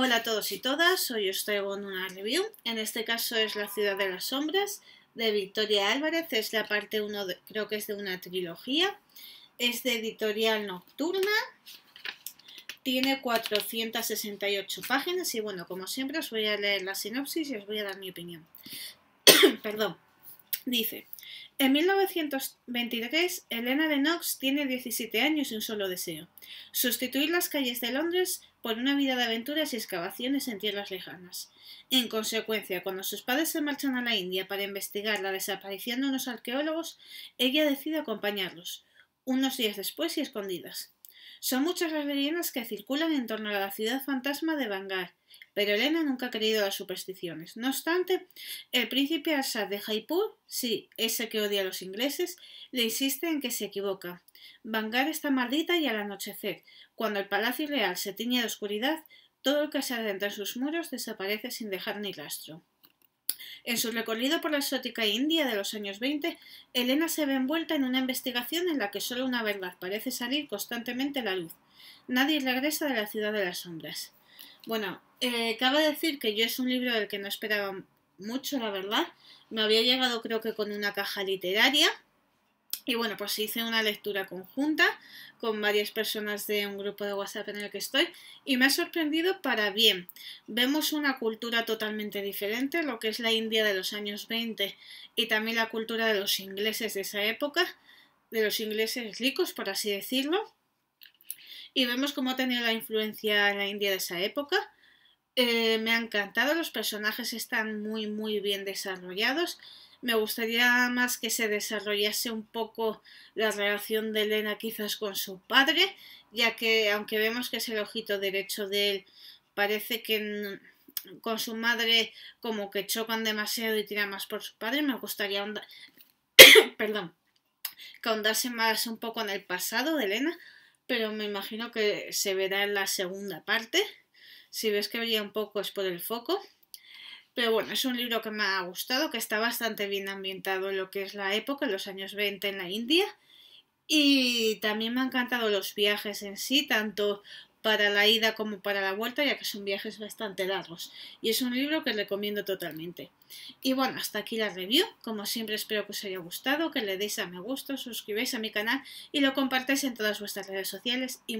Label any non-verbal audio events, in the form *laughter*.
Hola a todos y todas, hoy os traigo una review, en este caso es La ciudad de las sombras de Victoria Álvarez, es la parte 1, creo que es de una trilogía, es de editorial nocturna, tiene 468 páginas y bueno, como siempre os voy a leer la sinopsis y os voy a dar mi opinión. *coughs* Perdón. Dice, en 1923, Elena Knox tiene 17 años y un solo deseo, sustituir las calles de Londres por una vida de aventuras y excavaciones en tierras lejanas. En consecuencia, cuando sus padres se marchan a la India para investigar la desaparición de unos arqueólogos, ella decide acompañarlos, unos días después y escondidas. Son muchas las leyendas que circulan en torno a la ciudad fantasma de Bangar, pero Elena nunca ha creído las supersticiones. No obstante, el príncipe Asad de Jaipur, sí, ese que odia a los ingleses, le insiste en que se equivoca. Bangar está maldita y al anochecer, cuando el palacio real se tiñe de oscuridad, todo el que se adentra en sus muros desaparece sin dejar ni rastro. En su recorrido por la exótica India de los años 20, Elena se ve envuelta en una investigación en la que solo una verdad parece salir constantemente a la luz. Nadie regresa de la ciudad de las sombras. Bueno, eh, cabe decir que yo es un libro del que no esperaba mucho, la verdad. Me había llegado creo que con una caja literaria y bueno, pues hice una lectura conjunta con varias personas de un grupo de WhatsApp en el que estoy y me ha sorprendido para bien. Vemos una cultura totalmente diferente, lo que es la India de los años 20 y también la cultura de los ingleses de esa época, de los ingleses ricos, por así decirlo. Y vemos cómo ha tenido la influencia la India de esa época. Eh, me ha encantado, los personajes están muy, muy bien desarrollados me gustaría más que se desarrollase un poco la relación de Elena quizás con su padre, ya que aunque vemos que es el ojito derecho de él, parece que con su madre como que chocan demasiado y tiran más por su padre, me gustaría *coughs* perdón, que ahondase más un poco en el pasado de Elena, pero me imagino que se verá en la segunda parte. Si ves que veía un poco es por el foco. Pero bueno, es un libro que me ha gustado, que está bastante bien ambientado en lo que es la época, en los años 20 en la India. Y también me han encantado los viajes en sí, tanto para la ida como para la vuelta, ya que son viajes bastante largos. Y es un libro que recomiendo totalmente. Y bueno, hasta aquí la review. Como siempre espero que os haya gustado, que le deis a me gusta, suscribáis a mi canal y lo compartáis en todas vuestras redes sociales y